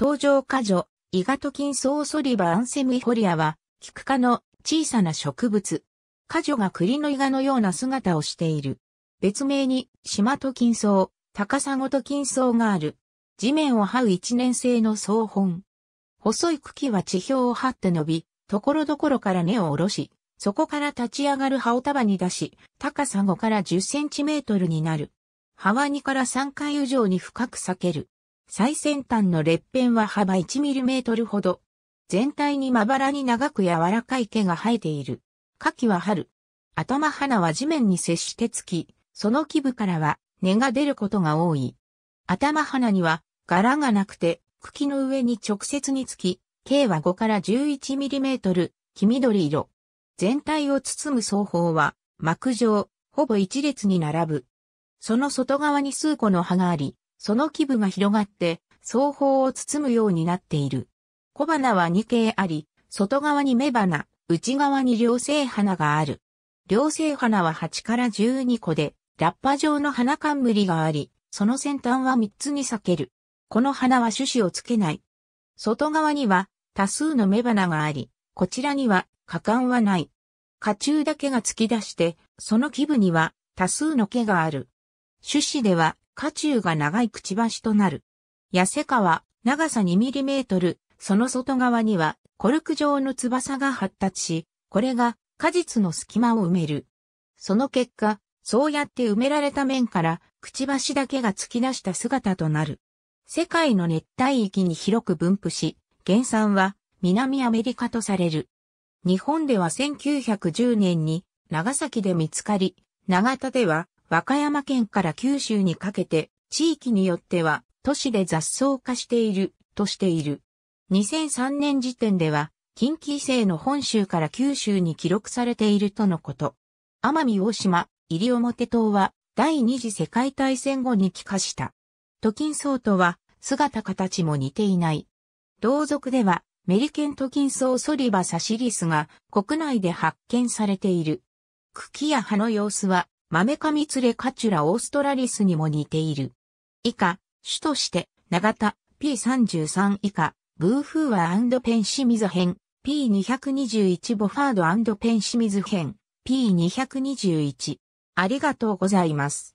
登場果樹、イガトキンソーソリバアンセムイホリアは、キク科の小さな植物。果樹が栗のイガのような姿をしている。別名に、シマトキンソウ、タカサゴトキンソウがある。地面を這う一年生の草本。細い茎は地表を張って伸び、ところどころから根を下ろし、そこから立ち上がる葉を束に出し、高さ5から10センチメートルになる。葉は2から3回以上に深く裂ける。最先端の裂片は幅 1mm ほど。全体にまばらに長く柔らかい毛が生えている。夏季は春。頭花は地面に接してつき、その基部からは根が出ることが多い。頭花には柄がなくて茎の上に直接につき、径は5から11ミリメートル、黄緑色。全体を包む双方は膜状、ほぼ一列に並ぶ。その外側に数個の葉があり、その基部が広がって、双方を包むようになっている。小花は2形あり、外側に目花、内側に両生花がある。両生花は8から12個で、ラッパ状の花冠があり、その先端は3つに裂ける。この花は種子をつけない。外側には多数の目花があり、こちらには果敢はない。花中だけが突き出して、その基部には多数の毛がある。種子では渦中が長いくちばしとなる。痩せかは長さ 2mm、その外側にはコルク状の翼が発達し、これが果実の隙間を埋める。その結果、そうやって埋められた面から、くちばしだけが突き出した姿となる。世界の熱帯域に広く分布し、原産は南アメリカとされる。日本では1910年に長崎で見つかり、長田では和歌山県から九州にかけて、地域によっては都市で雑草化しているとしている。2003年時点では、近畿以の本州から九州に記録されているとのこと。奄美大島、西表島は第二次世界大戦後に帰化した。トキンソウとは姿形も似ていない。同族ではメリケントキンソウソリバサシリスが国内で発見されている。茎や葉の様子は豆カミツレカチュラオーストラリスにも似ている。以下、種として、長田 P33 以下、ブーフーアペンシミズ編、P221 ボファードペンシミズ編、P221。ありがとうございます。